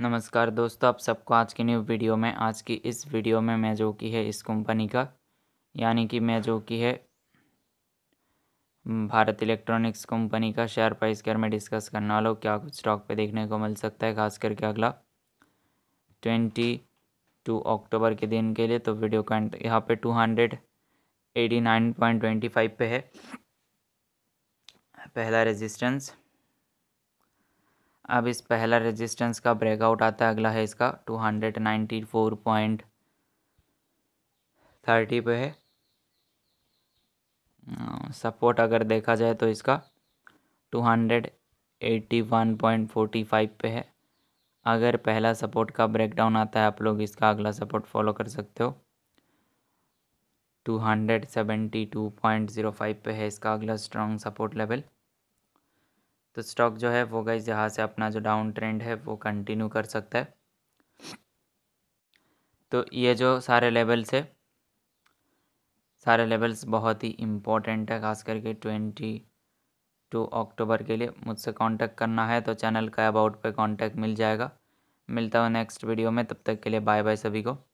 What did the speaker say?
नमस्कार दोस्तों आप सबको आज की न्यू वीडियो में आज की इस वीडियो में मैं जो की है इस कंपनी का यानी कि मैं जो की है भारत इलेक्ट्रॉनिक्स कंपनी का शेयर प्राइस के में डिस्कस करने वाला क्या कुछ स्टॉक पे देखने को मिल सकता है खास करके अगला ट्वेंटी टू अक्टूबर के दिन के लिए तो वीडियो का यहाँ पे two hundred eighty nine point twenty five पे है पहला रेजिस्टेंस अब इस पहला रेजिस्टेंस का ब्रेकआउट आता है अगला है इसका two hundred ninety four point thirty पे है सपोर्ट अगर देखा जाए तो इसका two hundred eighty one point forty five पे है अगर पहला सपोर्ट का ब्रेकडाउन आता है आप लोग इसका अगला सपोर्ट फॉलो कर सकते हो two hundred seventy two point zero five पे है इसका अगला स्ट्रॉन्ग सपोर्ट लेवल तो स्टॉक जो है वो गाइज यहाँ से अपना जो डाउन ट्रेंड है वो कंटिन्यू कर सकता है तो ये जो सारे लेवल्स है सारे लेवल्स बहुत ही इम्पोर्टेंट है खास करके ट्वेंटी टू अक्टूबर के लिए मुझसे कांटेक्ट करना है तो चैनल का अबाउट पे कांटेक्ट मिल जाएगा मिलता हूँ नेक्स्ट वीडियो में तब तक के लिए बाय बाय सभी को